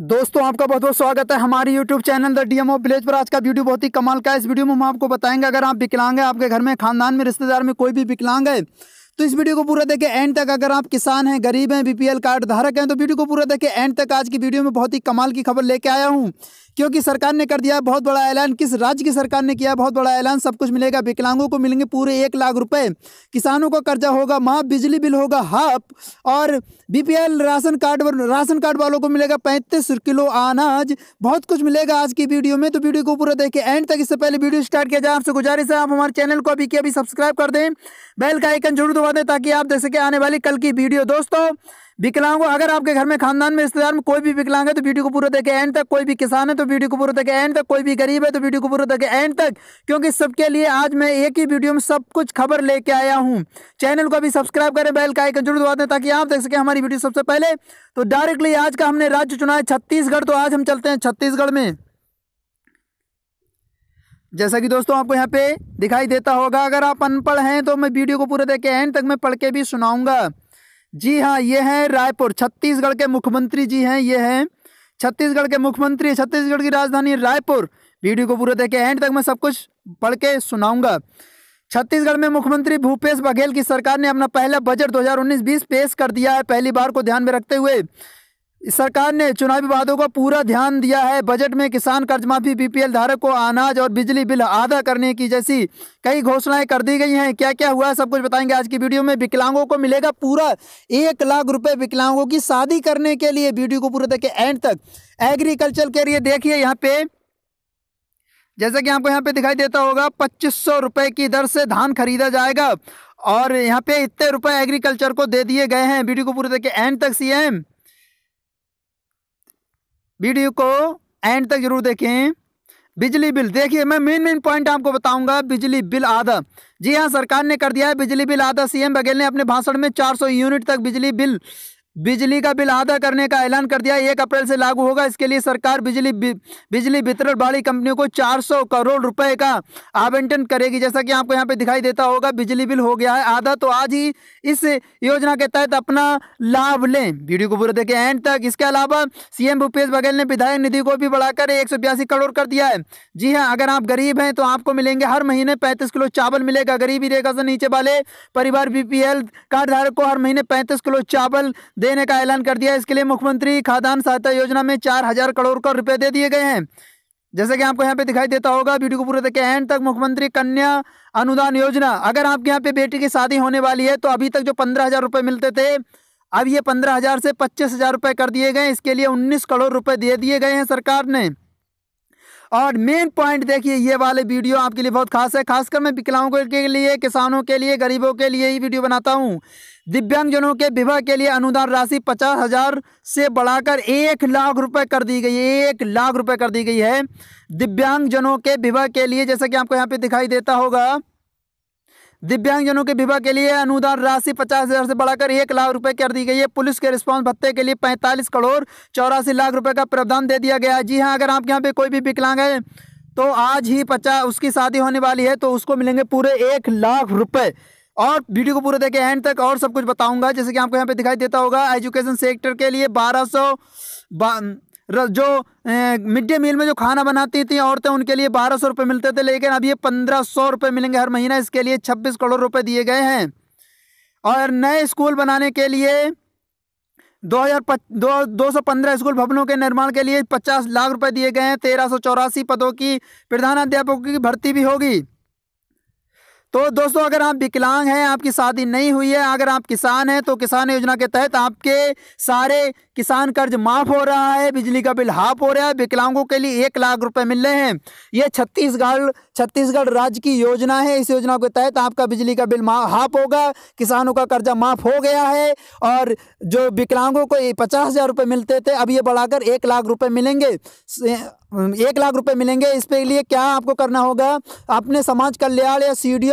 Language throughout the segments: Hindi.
दोस्तों आपका बहुत बहुत स्वागत है हमारे YouTube channel the DMO village पर आज का वीडियो बहुत ही कमाल का है इस वीडियो में हम आपको बताएंगे अगर आप विकलांग हैं आपके घर में खानदान में रिश्तेदार में कोई भी विकलांग है तो इस वीडियो को पूरा देखें एंड तक अगर आप किसान हैं गरीब हैं बीपीएल कार्ड धारक हैं तो वीडियो को पूरा देखें एंड तक आज की वीडियो में बहुत ही कमाल की खबर लेके आया हूँ क्योंकि सरकार ने कर दिया बहुत बड़ा ऐलान किस राज्य की सरकार ने किया बहुत बड़ा ऐलान सब कुछ मिलेगा विकलांगों को मिलेंगे पूरे एक लाख रुपए किसानों का कर्जा होगा माह बिजली बिल होगा हाफ और BPL ration card ration card वालों को मिलेगा पैंतीस किलो अनाज बहुत कुछ मिलेगा आज की वीडियो में तो वीडियो को पूरा देखें एंड तक इससे पहले वीडियो स्टार्ट किया जाए आपसे गुजारिश है आप हमारे चैनल को अभी के अभी सब्सक्राइब कर दें बेल का आइकन जरूर करवा दें ताकि आप देख सके आने वाली कल की वीडियो दोस्तों विकलांगों अगर आपके घर में खानदान में रिश्तेदार में कोई भी विकलांग है तो वीडियो को पूरा देखे एंड तक कोई भी किसान है तो वीडियो को पूरा देखे एंड तक कोई भी गरीब है तो वीडियो को पूरा देखे एंड तक क्योंकि सबके लिए आज मैं एक ही वीडियो में सब कुछ खबर लेके आया हूँ चैनल को अभी सब्सक्राइब करें बेल का आइकन जरूर दबा दें ताकि आप देख सके हमारी वीडियो सबसे पहले तो डायरेक्टली आज का हमने राज्य चुना है छत्तीसगढ़ तो आज हम चलते हैं छत्तीसगढ़ में जैसा कि दोस्तों आपको यहाँ पे दिखाई देता होगा अगर आप अनपढ़ हैं तो मैं वीडियो को पूरा देख के एंड तक मैं पढ़ के भी सुनाऊंगा जी हाँ ये हैं रायपुर छत्तीसगढ़ के मुख्यमंत्री जी हैं ये हैं छत्तीसगढ़ के मुख्यमंत्री छत्तीसगढ़ की राजधानी रायपुर वीडियो को पूरा देखे के एंड तक मैं सब कुछ पढ़ के सुनाऊंगा छत्तीसगढ़ में मुख्यमंत्री भूपेश बघेल की सरकार ने अपना पहला बजट 2019-20 पेश कर दिया है पहली बार को ध्यान में रखते हुए सरकार ने चुनावी वादों को पूरा ध्यान दिया है बजट में किसान कर्ज माफी बीपीएल धारक को अनाज और बिजली बिल आधा करने की जैसी कई घोषणाएं कर दी गई हैं क्या क्या हुआ है सब कुछ बताएंगे आज की वीडियो में विकलांगों को मिलेगा पूरा एक लाख रुपए विकलांगों की शादी करने के लिए वीडियो को पूरा देखे एंड तक एग्रीकल्चर के लिए देखिए यहाँ पे जैसा कि आपको यहाँ पे दिखाई देता होगा पच्चीस सौ की दर से धान खरीदा जाएगा और यहाँ पे इतने रुपए एग्रीकल्चर को दे दिए गए हैं वीडियो को पूरे देखे एंड तक सीएम वीडियो को एंड तक जरूर देखें बिजली बिल देखिए मैं मेन मेन पॉइंट आपको बताऊंगा बिजली बिल आधा जी हाँ सरकार ने कर दिया है बिजली बिल आधा सीएम बघेल ने अपने भाषण में 400 यूनिट तक बिजली बिल बिजली का बिल आधा करने का ऐलान कर दिया एक अप्रैल से लागू होगा इसके लिए सरकार बिजली बिजली वितरण वाली कंपनियों को 400 करोड़ रुपए का आवंटन करेगी जैसा कि आपको यहाँ पे दिखाई देता होगा बिजली बिल हो गया है आधा तो आज ही इस योजना के तहत अपना लाभ लें वीडियो को पूरा देखें एंड तक इसके अलावा सीएम भूपेश बघेल ने विधायक निधि को भी बढ़ाकर एक करोड़ कर दिया है जी हाँ अगर आप गरीब हैं तो आपको मिलेंगे हर महीने पैंतीस किलो चावल मिलेगा गरीबी रेखा से नीचे वाले परिवार बीपीएल कार्ड धारक को हर महीने पैंतीस किलो चावल देने का ऐलान कर दिया इसके लिए मुख्यमंत्री खाद्यान्न सहायता योजना में चार हजार करोड़ का रुपए दे दिए गए हैं जैसे कि आपको यहाँ पे दिखाई देता होगा वीडियो को पूरा देखिए एंड तक मुख्यमंत्री कन्या अनुदान योजना अगर आपके यहाँ पे बेटी की शादी होने वाली है तो अभी तक जो पंद्रह हज़ार रुपये मिलते थे अब ये पंद्रह हज़ार से पच्चीस हज़ार रुपये कर दिए गए इसके लिए उन्नीस करोड़ रुपये दे दिए गए हैं सरकार ने और मेन पॉइंट देखिए ये वाले वीडियो आपके लिए बहुत खास है खासकर मैं विकलांगों के लिए किसानों के लिए गरीबों के लिए ही वीडियो बनाता हूँ दिव्यांगजनों के विवाह के लिए अनुदान राशि पचास हज़ार से बढ़ाकर एक लाख रुपए कर दी गई है एक लाख रुपए कर दी गई है दिव्यांगजनों के विवाह के लिए जैसा कि आपको यहाँ पे दिखाई देता होगा दिव्यांगजनों के विवाह के लिए अनुदान राशि पचास हजार से बढ़ाकर एक लाख रुपए कर दी गई है पुलिस के रिस्पांस भत्ते के लिए पैंतालीस करोड़ चौरासी लाख रुपए का प्रावधान दे दिया गया है जी हाँ अगर आपके यहाँ पे कोई भी विकलांग है तो आज ही पचास उसकी शादी होने वाली है तो उसको मिलेंगे पूरे एक लाख रुपए और वीडियो को पूरे देखें एंड तक और सब कुछ बताऊंगा जैसे कि आपको यहाँ पे दिखाई देता होगा एजुकेशन सेक्टर के लिए बारह सौ जो मिड डे मील में जो खाना बनाती थी औरतें उनके लिए बारह सौ रुपये मिलते थे लेकिन अब ये पंद्रह सौ रुपये मिलेंगे हर महीना इसके लिए छब्बीस करोड़ रुपये दिए गए हैं और नए स्कूल बनाने के लिए दो हज़ार दो दो सौ पंद्रह स्कूल भवनों के निर्माण के लिए पचास लाख रुपए दिए गए हैं तेरह सौ चौरासी पदों की प्रधानाध्यापकों की भर्ती भी होगी तो दोस्तों अगर आप विकलांग हैं आपकी शादी नहीं हुई है अगर आप किसान हैं तो किसान योजना के तहत आपके सारे किसान कर्ज माफ हो रहा है बिजली का बिल हाफ हो रहा है विकलांगों के लिए एक लाख रुपए मिल रहे हैं ये छत्तीसगढ़ छत्तीसगढ़ राज्य की योजना है इस योजना के तहत आपका बिजली का बिल हाफ होगा किसानों का कर्जा माफ हो गया है और जो विकलांगों को पचास हज़ार रुपये मिलते थे अब ये बढ़ाकर एक लाख रुपये मिलेंगे एक लाख रुपए मिलेंगे इसके लिए क्या आपको करना होगा अपने समाज कल्याण या सी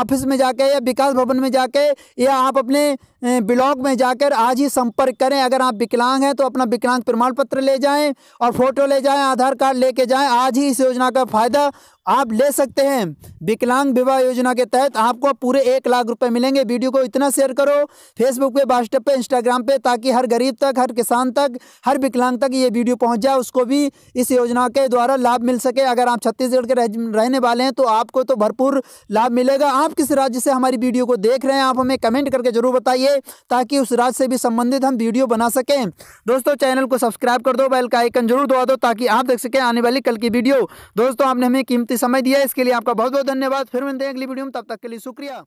ऑफिस में जाके या विकास भवन में जाके या आप अपने ब्लॉक में जाकर आज ही संपर्क करें अगर आप विकलांग हैं तो अपना विकलांग प्रमाण पत्र ले जाएं और फोटो ले जाएं आधार कार्ड लेके जाएं आज ही इस योजना का फ़ायदा आप ले सकते हैं विकलांग विवाह योजना के तहत आपको पूरे एक लाख रुपए मिलेंगे वीडियो को इतना शेयर करो फेसबुक पे व्हाट्सएप पे इंस्टाग्राम पे ताकि हर गरीब तक हर किसान तक हर विकलांग तक ये वीडियो पहुंच जाए उसको भी इस योजना के द्वारा लाभ मिल सके अगर आप छत्तीसगढ़ के रहने वाले हैं तो आपको तो भरपूर लाभ मिलेगा आप किस राज्य से हमारी वीडियो को देख रहे हैं आप हमें कमेंट करके जरूर बताइए ताकि उस राज्य से भी संबंधित हम वीडियो बना सकें दोस्तों चैनल को सब्सक्राइब कर दो बेल का आइकन जरूर दबा दो ताकि आप देख सकें आने वाली कल की वीडियो दोस्तों आपने हमें कीमती कीमती समय दिया इसके लिए आपका बहुत बहुत धन्यवाद फिर मिलते हैं अगली वीडियो में तब तक के लिए शुक्रिया